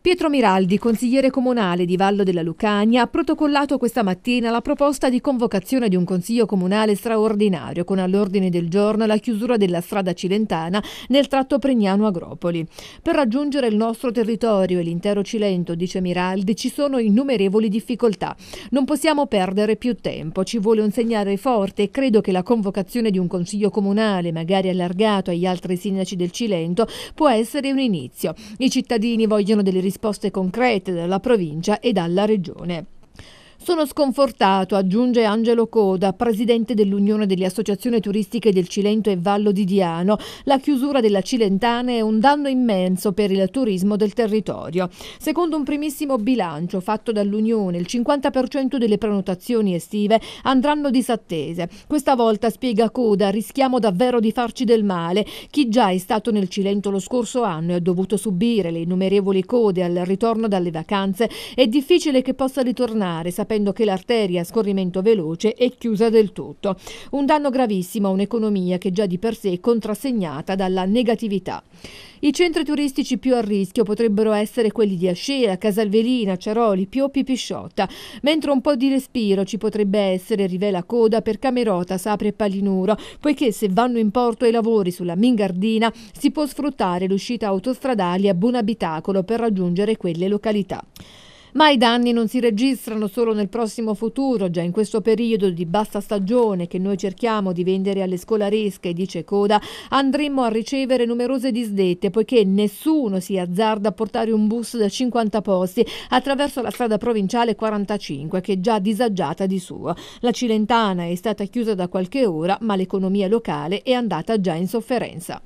Pietro Miraldi, consigliere comunale di Vallo della Lucania, ha protocollato questa mattina la proposta di convocazione di un consiglio comunale straordinario con all'ordine del giorno la chiusura della strada cilentana nel tratto Pregnano-Agropoli. Per raggiungere il nostro territorio e l'intero Cilento, dice Miraldi, ci sono innumerevoli difficoltà. Non possiamo perdere più tempo, ci vuole un segnale forte e credo che la convocazione di un consiglio comunale, magari allargato agli altri sindaci del Cilento, può essere un inizio. I cittadini vogliono delle risposte risposte concrete dalla provincia e dalla regione. Sono sconfortato, aggiunge Angelo Coda, presidente dell'Unione delle Associazioni Turistiche del Cilento e Vallo di Diano. La chiusura della Cilentana è un danno immenso per il turismo del territorio. Secondo un primissimo bilancio fatto dall'Unione, il 50% delle prenotazioni estive andranno disattese. Questa volta, spiega Coda, rischiamo davvero di farci del male. Chi già è stato nel Cilento lo scorso anno e ha dovuto subire le innumerevoli code al ritorno dalle vacanze, è difficile che possa ritornare, sapendo sapendo che l'arteria a scorrimento veloce è chiusa del tutto. Un danno gravissimo a un'economia che già di per sé è contrassegnata dalla negatività. I centri turistici più a rischio potrebbero essere quelli di Ascea, Casalvelina, Ciaroli, Pioppi, Pisciotta, mentre un po' di respiro ci potrebbe essere, rivela coda, per Camerota, Sapri e Palinuro, poiché se vanno in porto i lavori sulla Mingardina si può sfruttare l'uscita autostradale a buon abitacolo per raggiungere quelle località. Ma i danni non si registrano solo nel prossimo futuro, già in questo periodo di bassa stagione che noi cerchiamo di vendere alle scolaresche, dice Coda, andremo a ricevere numerose disdette poiché nessuno si azzarda a portare un bus da 50 posti attraverso la strada provinciale 45 che è già disagiata di suo. La Cilentana è stata chiusa da qualche ora ma l'economia locale è andata già in sofferenza.